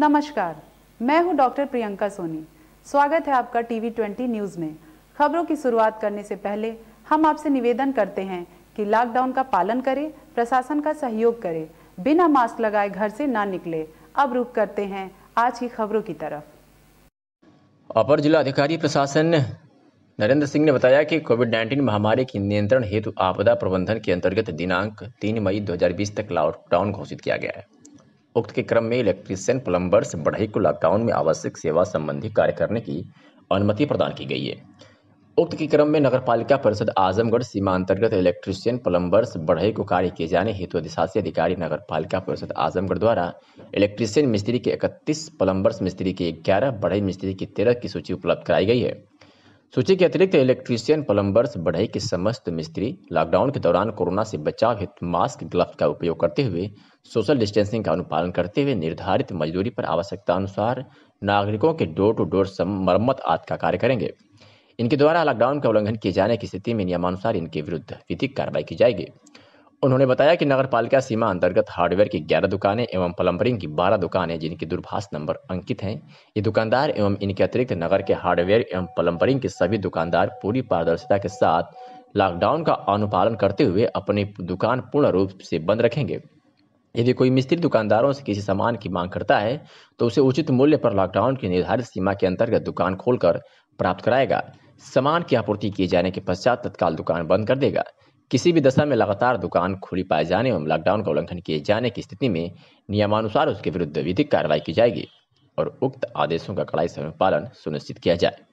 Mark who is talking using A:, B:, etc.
A: नमस्कार मैं हूं डॉक्टर प्रियंका सोनी स्वागत है आपका टीवी 20 न्यूज़ में खबरों की शुरुआत करने से पहले हम आपसे निवेदन करते हैं कि लॉकडाउन का पालन करें प्रशासन का सहयोग करें बिना मास्क लगाए घर से ना निकले अब रुक करते हैं आज की खबरों की तरफ
B: अपर जिला अधिकारी प्रशासन नरेंद्र सिंह ने बताया कि कोविड 19 महामारी के नियंत्रण हेतु आपदा प्रबंधन के अंतर्गत दिनांक 3 मई 2020 तक लॉकडाउन घोषित किया गया है उक्त के क्रम में इलेक्ट्रीशियन प्लम्बर्स बढ़ई को लॉकडाउन में आवश्यक सेवा संबंधी कार्य करने की अनुमति प्रदान की गई है उक्त के क्रम में नगर पालिका परिषद आजमगढ़ सीमा अंतर्गत इलेक्ट्रीशियन प्लम्बर्स बढ़ई को कार्य किए जाने हेतु अधिशासी अधिकारी नगर पालिका परिषद आजमगढ़ द्वारा इलेक्ट्रीशियन मिस्त्री के 31 प्लम्बर्स मिस्त्री के 11 बढ़ई मिस्त्री की 13 की सूची उपलब्ध कराई गई है सूची के अतिरिक्त इलेक्ट्रीशियन प्लम्बर्स बढ़ई के समस्त मिस्त्री लॉकडाउन के दौरान कोरोना से बचाव हेतु मास्क ग्लव्स का उपयोग करते हुए सोशल डिस्टेंसिंग का अनुपालन करते हुए निर्धारित मजदूरी पर आवश्यकता अनुसार नागरिकों के डोर टू डोर मरम्मत आदि का कार्य करेंगे इनके द्वारा लॉकडाउन का उल्लंघन किए जाने की स्थिति में नियमानुसार इनके विरुद्ध विधिक कार्रवाई की जाएगी उन्होंने बताया कि नगर पालिका सीमा अंतर्गत हार्डवेयर की ग्यारह दुकानें एवं प्लम्बरिंग की बारह दुकानें जिनकी दूरभाष नंबर अंकित हैं ये दुकानदार एवं इनके अतिरिक्त नगर के हार्डवेयर एवं प्लम्बरिंग के सभी दुकानदार पूरी पारदर्शिता के साथ लॉकडाउन का अनुपालन करते हुए अपनी दुकान पूर्ण रूप से बंद रखेंगे यदि कोई मिस्त्री दुकानदारों से किसी सामान की मांग करता है तो उसे उचित मूल्य पर लॉकडाउन की निर्धारित सीमा के अंतर्गत दुकान खोलकर प्राप्त कराएगा सामान की आपूर्ति किए जाने के पश्चात तत्काल दुकान बंद कर देगा किसी भी दशा में लगातार दुकान खुली पाए जाने एवं लॉकडाउन का उल्लंघन किए जाने की स्थिति में नियमानुसार उसके विरुद्ध विधिक कार्रवाई की जाएगी और उक्त आदेशों का कड़ाई से पालन सुनिश्चित किया जाए